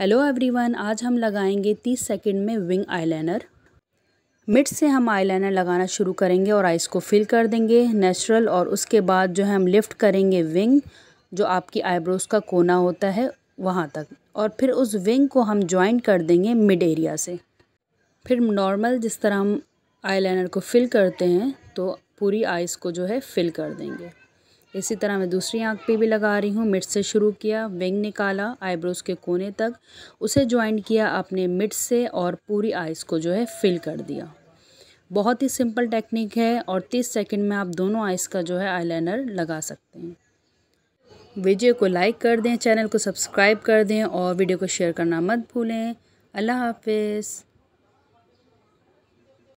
hello everyone आज हम लगाएंगे 30 सेकंड में विंग आईलाइनर मिड से हम आईलाइनर लगाना शुरू करेंगे और आइस को फिल कर देंगे नेचुरल और उसके बाद जो है हम लिफ्ट करेंगे विंग जो आपकी आईब्रोज़ का कोना होता है वहाँ तक और फिर उस विंग को हम ज्वाइन कर देंगे मिड एरिया से फिर नॉर्मल जिस तरह हम आईलाइनर को फिल करते हैं तो पूरी आइस को जो है फिल कर देंगे इसी तरह मैं दूसरी आंख पे भी लगा रही हूँ मिड से शुरू किया विंग निकाला आईब्रोज़ के कोने तक उसे ज्वाइन किया अपने मिड से और पूरी आइज़ को जो है फिल कर दिया बहुत ही सिंपल टेक्निक है और 30 सेकंड में आप दोनों आइज़ का जो है आईलाइनर लगा सकते हैं वीडियो को लाइक कर दें चैनल को सब्सक्राइब कर दें और वीडियो को शेयर करना मत भूलें अल्लाह हाफिज़